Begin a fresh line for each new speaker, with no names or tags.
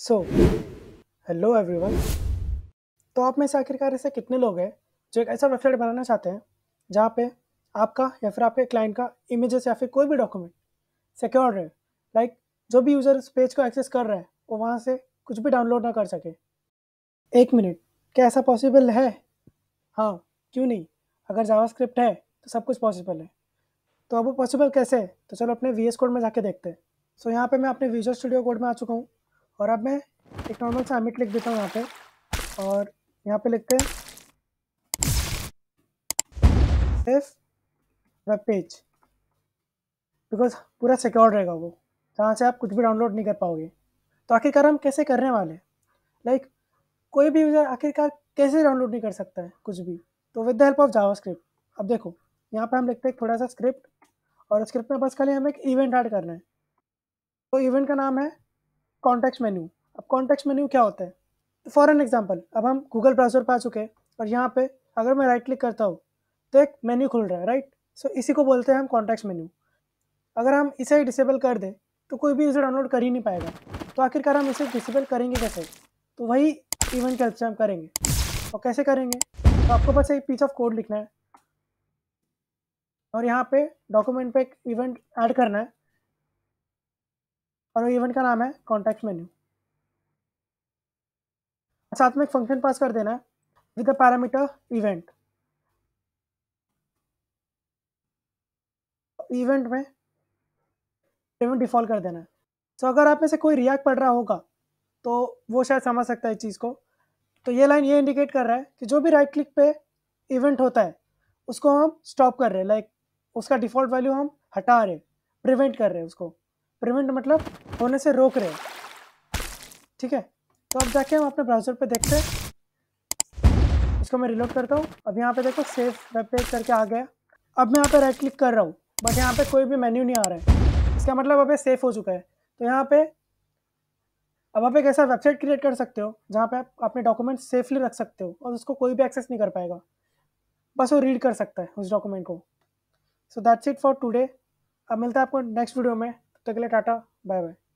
so hello everyone तो आप में से आखिरकार ऐसे कितने लोग हैं जो एक ऐसा वेबसाइट बनाना चाहते हैं जहाँ पे आपका या फिर आपके क्लाइंट का इमेजेस या फिर कोई भी डॉक्यूमेंट सिक्योर रहे लाइक जो भी यूज़र उस पेज को एक्सेस कर रहा है वो वहाँ से कुछ भी डाउनलोड ना कर सके एक मिनट क्या ऐसा पॉसिबल है हाँ क्यों नहीं अगर जावास्क्रिप्ट है तो सब कुछ पॉसिबल है तो अब वो पॉसिबल कैसे है तो चलो अपने वी कोड में जाके देखते हैं सो so, यहाँ पे मैं अपने विजुअल स्टूडियो कोड में आ चुका हूँ और अब मैं एक नॉर्मल सा एमिट लिख देता हूँ यहाँ पे और यहाँ पे लिखते हैं वेब पेज बिकॉज पूरा सिक्योर रहेगा वो जहाँ से आप कुछ भी डाउनलोड नहीं कर पाओगे तो आखिरकार हम कैसे करने वाले हैं लाइक like, कोई भी यूज़र आखिरकार कैसे डाउनलोड नहीं कर सकता है कुछ भी तो with the help of JavaScript अब देखो यहाँ पे हम लिखते हैं थोड़ा सा स्क्रिप्ट और स्क्रिप्ट में बस खाली हमें एक इवेंट ऐड करना है तो इवेंट का नाम है कॉन्टेक्स्ट मेन्यू अब कॉन्टेक्स्ट मेन्यू क्या होता है तो फॉर एन एग्जाम्पल अब हम गूगल ब्राउज़र पर आ चुके हैं और यहाँ पे अगर मैं राइट क्लिक करता हूँ तो एक मेन्यू खुल रहा है राइट सो so, इसी को बोलते हैं हम कॉन्टेक्स्ट मेन्यू अगर हम इसे डिसेबल कर दें तो कोई भी इसे डाउनलोड कर ही नहीं पाएगा तो आखिरकार हम इसे डिसेबल करेंगे कैसे तो वही इवेंट कैसे से हम करेंगे और कैसे करेंगे तो आपको बस एक पीस ऑफ कोड लिखना है और यहाँ पे डॉक्यूमेंट पे एक इवेंट ऐड करना है और इवेंट का नाम है कॉन्टेक्ट मेन्यू साथ में एक फंक्शन पास कर देना है with the parameter event event में इवेंट डिफॉल्ट कर देना है सो so, अगर आप में से कोई रिएक्ट पढ़ रहा होगा तो वो शायद समझ सकता है इस चीज़ को तो ये लाइन ये इंडिकेट कर रहा है कि जो भी राइट क्लिक पे इवेंट होता है उसको हम स्टॉप कर रहे हैं लाइक उसका डिफ़ॉल्ट वैल्यू हम हटा रहे प्रिवेंट कर रहे हैं उसको प्रिवेंट मतलब होने से रोक रहे हैं ठीक है तो अब जाके हम अपने ब्राउज़र पे देखते हैं इसको मैं रिलोड करता हूँ अब यहाँ पे देखो सेव वेब पेज करके आ गया अब मैं यहाँ पे राइट क्लिक कर रहा हूँ बट यहाँ पे कोई भी मेन्यू नहीं आ रहा है इसका मतलब अब ये सेफ़ हो चुका है तो यहाँ पे अब आप एक ऐसा वेबसाइट क्रिएट कर सकते हो जहाँ पे आप अपने डॉक्यूमेंट सेफली रख सकते हो और उसको कोई भी एक्सेस नहीं कर पाएगा बस वो रीड कर सकता है उस डॉक्यूमेंट को so that's it for today अब मिलता है आपको नेक्स्ट वीडियो में तो अगले के लिए टाटा बाय बाय